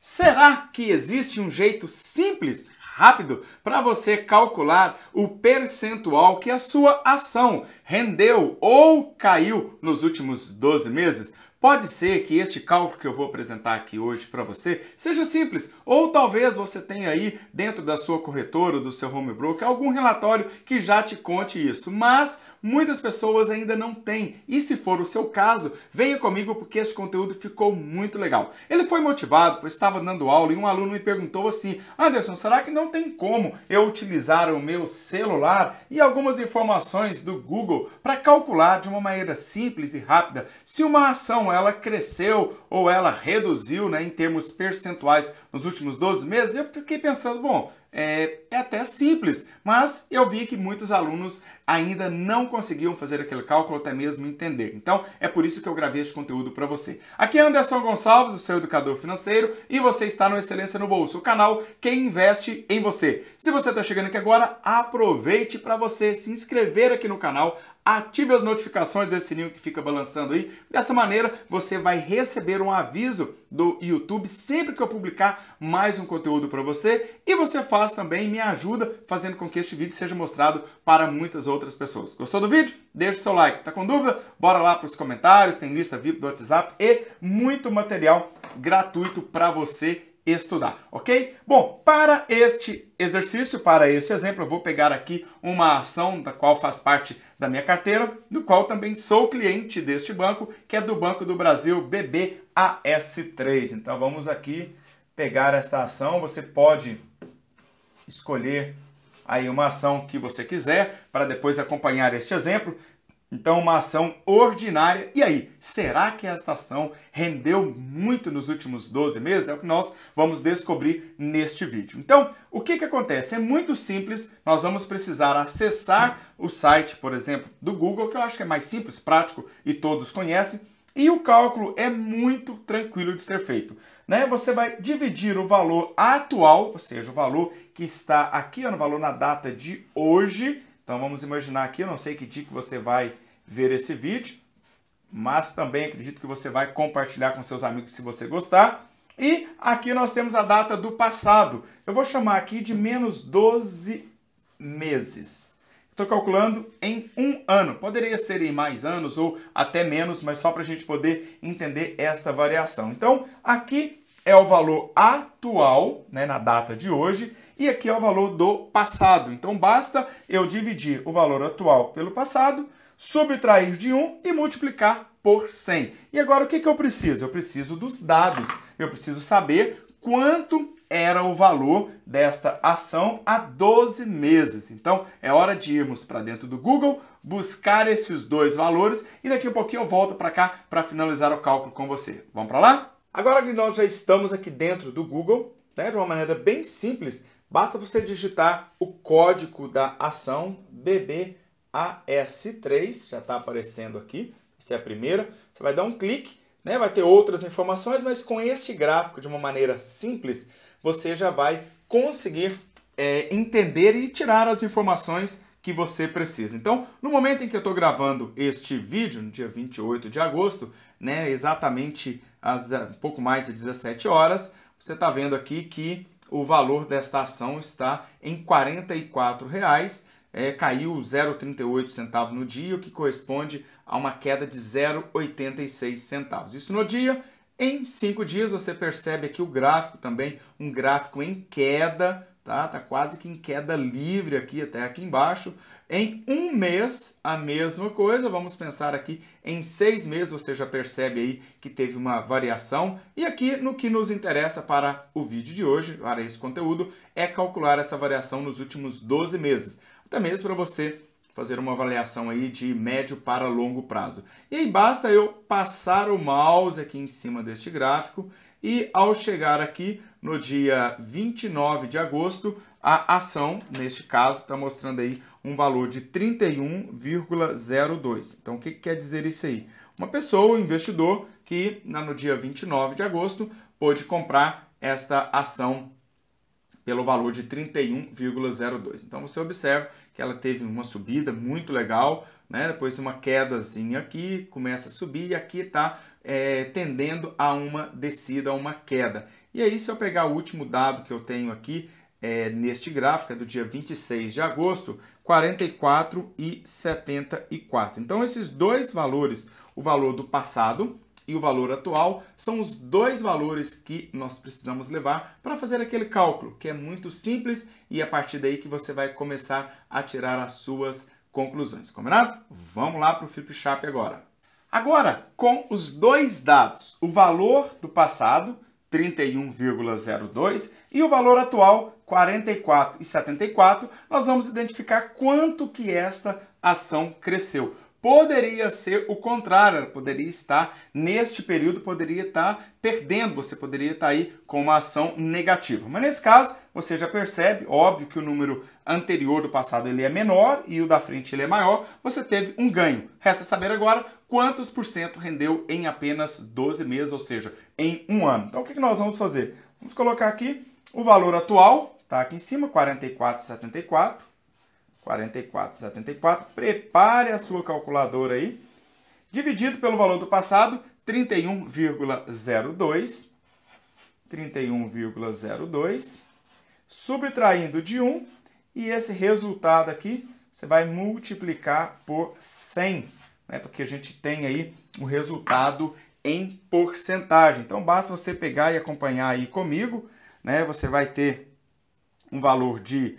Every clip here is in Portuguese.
Será que existe um jeito simples, rápido, para você calcular o percentual que a sua ação rendeu ou caiu nos últimos 12 meses? Pode ser que este cálculo que eu vou apresentar aqui hoje para você seja simples, ou talvez você tenha aí dentro da sua corretora, do seu home broker, algum relatório que já te conte isso, mas muitas pessoas ainda não têm. E se for o seu caso, venha comigo porque este conteúdo ficou muito legal. Ele foi motivado, pois estava dando aula e um aluno me perguntou assim: Anderson, será que não tem como eu utilizar o meu celular e algumas informações do Google para calcular de uma maneira simples e rápida se uma ação ela cresceu ou ela reduziu né, em termos percentuais nos últimos 12 meses? Eu fiquei pensando, bom, é, é, até simples, mas eu vi que muitos alunos ainda não conseguiam fazer aquele cálculo, até mesmo entender. Então, é por isso que eu gravei este conteúdo para você. Aqui é Anderson Gonçalves, o seu educador financeiro, e você está no Excelência no Bolso, o canal que investe em você. Se você está chegando aqui agora, aproveite para você se inscrever aqui no canal, ative as notificações desse sininho que fica balançando aí. Dessa maneira, você vai receber um aviso do YouTube sempre que eu publicar mais um conteúdo para você. E você faz também, me ajuda, fazendo com que este vídeo seja mostrado para muitas outras outras pessoas. Gostou do vídeo? Deixa o seu like. Tá com dúvida? Bora lá para os comentários, tem lista VIP do WhatsApp e muito material gratuito para você estudar, ok? Bom, para este exercício, para este exemplo, eu vou pegar aqui uma ação da qual faz parte da minha carteira, do qual também sou cliente deste banco, que é do Banco do Brasil BBAS3. Então vamos aqui pegar esta ação, você pode escolher aí uma ação que você quiser para depois acompanhar este exemplo. Então, uma ação ordinária. E aí, será que esta ação rendeu muito nos últimos 12 meses? É o que nós vamos descobrir neste vídeo. Então, o que, que acontece? É muito simples, nós vamos precisar acessar o site, por exemplo, do Google, que eu acho que é mais simples, prático e todos conhecem. E o cálculo é muito tranquilo de ser feito né? Você vai dividir o valor atual, ou seja, o valor que está aqui o no valor na data de hoje. Então vamos imaginar aqui, eu não sei que dia que você vai ver esse vídeo, mas também acredito que você vai compartilhar com seus amigos se você gostar. E aqui nós temos a data do passado. Eu vou chamar aqui de menos 12 meses. Estou calculando em um ano. Poderia ser em mais anos ou até menos, mas só para a gente poder entender esta variação. Então, aqui é o valor atual, né, na data de hoje, e aqui é o valor do passado. Então basta eu dividir o valor atual pelo passado, subtrair de 1 e multiplicar por 100. E agora o que, que eu preciso? Eu preciso dos dados. Eu preciso saber quanto era o valor desta ação há 12 meses. Então é hora de irmos para dentro do Google, buscar esses dois valores e daqui a um pouquinho eu volto para cá para finalizar o cálculo com você. Vamos para lá? Agora que nós já estamos aqui dentro do Google, né, de uma maneira bem simples, basta você digitar o código da ação BBAS3, já está aparecendo aqui, essa é a primeira. Você vai dar um clique, né, vai ter outras informações, mas com este gráfico de uma maneira simples, você já vai conseguir é, entender e tirar as informações que você precisa. Então, no momento em que eu estou gravando este vídeo, no dia 28 de agosto, né, exatamente às um pouco mais de 17 horas, você está vendo aqui que o valor desta ação está em R$ 44,00, é, caiu 0,38 centavo no dia, o que corresponde a uma queda de 0,86 centavos. Isso no dia, em cinco dias você percebe aqui o gráfico também, um gráfico em queda, tá? Tá quase que em queda livre aqui até aqui embaixo. Em um mês, a mesma coisa. Vamos pensar aqui em seis meses, você já percebe aí que teve uma variação. E aqui no que nos interessa para o vídeo de hoje, para esse conteúdo, é calcular essa variação nos últimos 12 meses. Até mesmo para você fazer uma avaliação aí de médio para longo prazo. E aí basta eu passar o mouse aqui em cima deste gráfico e ao chegar aqui no dia 29 de agosto, a ação, neste caso, está mostrando aí um valor de 31,02. Então, o que, que quer dizer isso aí? Uma pessoa, um investidor, que no dia 29 de agosto pôde comprar esta ação pelo valor de 31,02. Então você observa que ela teve uma subida muito legal, né? depois uma quedazinha aqui, começa a subir e aqui está é, tendendo a uma descida, a uma queda. E aí se eu pegar o último dado que eu tenho aqui, é, neste gráfico, é do dia 26 de agosto, 44,74. e Então esses dois valores, o valor do passado, e o valor atual são os dois valores que nós precisamos levar para fazer aquele cálculo, que é muito simples e é a partir daí que você vai começar a tirar as suas conclusões, combinado? Vamos lá para o Flip agora. Agora, com os dois dados, o valor do passado, 31,02, e o valor atual, 44,74, nós vamos identificar quanto que esta ação cresceu. Poderia ser o contrário, ela poderia estar neste período, poderia estar perdendo, você poderia estar aí com uma ação negativa. Mas nesse caso, você já percebe, óbvio que o número anterior do passado ele é menor e o da frente ele é maior, você teve um ganho. Resta saber agora quantos por cento rendeu em apenas 12 meses, ou seja, em um ano. Então o que nós vamos fazer? Vamos colocar aqui o valor atual, tá aqui em cima, 44,74 44,74. Prepare a sua calculadora aí. Dividido pelo valor do passado, 31,02. 31,02. Subtraindo de 1. E esse resultado aqui, você vai multiplicar por 100. Né? Porque a gente tem aí o um resultado em porcentagem. Então, basta você pegar e acompanhar aí comigo. Né? Você vai ter um valor de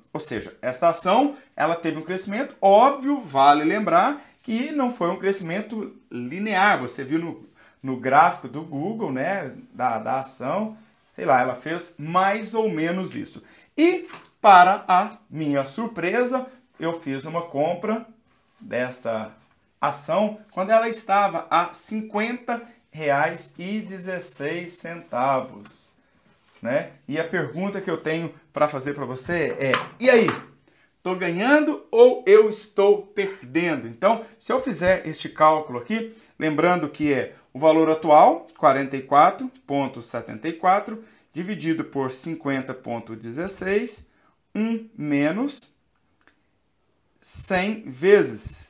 Ou seja, esta ação ela teve um crescimento, óbvio, vale lembrar que não foi um crescimento linear. Você viu no, no gráfico do Google, né, da, da ação, sei lá, ela fez mais ou menos isso. E, para a minha surpresa, eu fiz uma compra desta ação quando ela estava a R$ 50,16 né? E a pergunta que eu tenho para fazer para você é: e aí? Estou ganhando ou eu estou perdendo? Então, se eu fizer este cálculo aqui, lembrando que é o valor atual, 44,74, dividido por 50,16, 1 menos 100 vezes.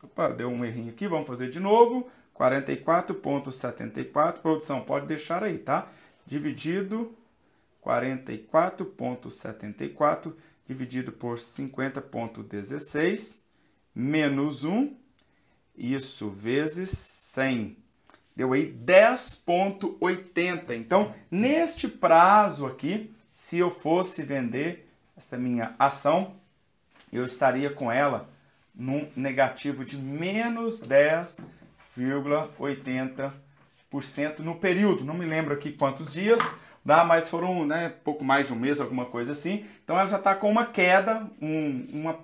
Opa, deu um errinho aqui, vamos fazer de novo. 44,74, produção, pode deixar aí, tá? Dividido 44,74 dividido por 50,16 menos 1, isso vezes 100. Deu aí 10,80. Então, neste prazo aqui, se eu fosse vender esta minha ação, eu estaria com ela num negativo de menos 10,80% no período. Não me lembro aqui quantos dias, dá, mas foram né, pouco mais de um mês, alguma coisa assim. Então ela já está com uma queda, um, uma,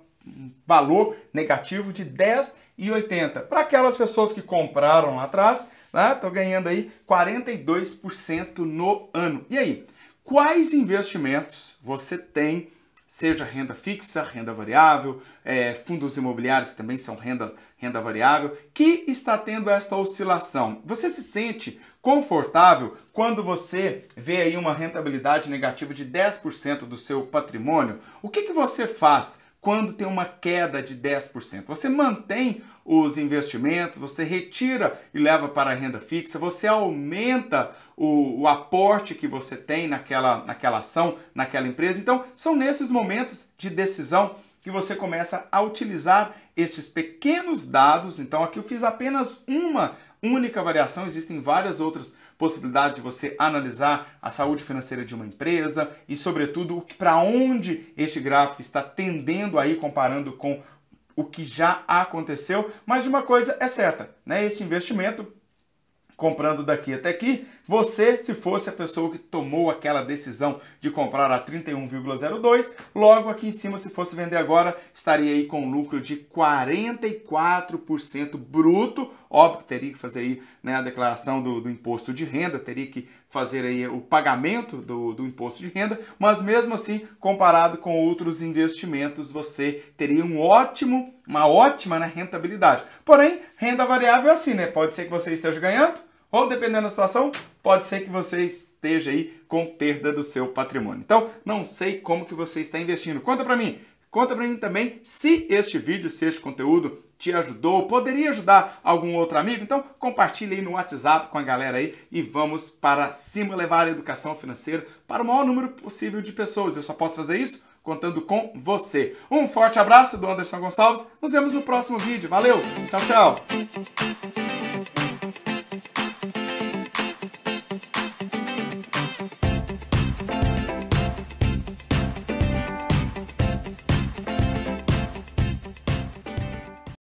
valor negativo de 10,80. Para aquelas pessoas que compraram lá atrás, Estou né, ganhando aí 42% no ano. E aí, quais investimentos você tem seja renda fixa, renda variável, é, fundos imobiliários que também são renda, renda variável, que está tendo esta oscilação. Você se sente confortável quando você vê aí uma rentabilidade negativa de 10% do seu patrimônio? O que, que você faz? quando tem uma queda de 10%. Você mantém os investimentos, você retira e leva para a renda fixa, você aumenta o, o, aporte que você tem naquela, naquela ação, naquela empresa. Então, são nesses momentos de decisão que você começa a utilizar estes pequenos dados. Então, aqui eu fiz apenas uma única variação, existem várias outras variações possibilidade de você analisar a saúde financeira de uma empresa e, sobretudo, para onde este gráfico está tendendo aí comparando com o que já aconteceu, mas de uma coisa é certa, né? Esse investimento comprando daqui até aqui, você, se fosse a pessoa que tomou aquela decisão de comprar a 31,02, logo aqui em cima, se fosse vender agora, estaria aí com um lucro de 44% bruto. Óbvio que teria que fazer aí né, a declaração do, do imposto de renda, teria que fazer aí o pagamento do, do imposto de renda, mas mesmo assim, comparado com outros investimentos, você teria um ótimo, uma ótima né, rentabilidade. Porém, renda variável é assim, né? Pode ser que você esteja ganhando, ou dependendo da situação, pode ser que você esteja aí com perda do seu patrimônio. Então, não sei como que você está investindo. Conta para mim. Conta para mim também se este vídeo, se este conteúdo te ajudou, poderia ajudar algum outro amigo. Então, compartilhe aí no WhatsApp com a galera aí e vamos para cima levar a educação financeira para o maior número possível de pessoas. Eu só posso fazer isso contando com você. Um forte abraço do Anderson Gonçalves. Nos vemos no próximo vídeo. Valeu. Tchau, tchau.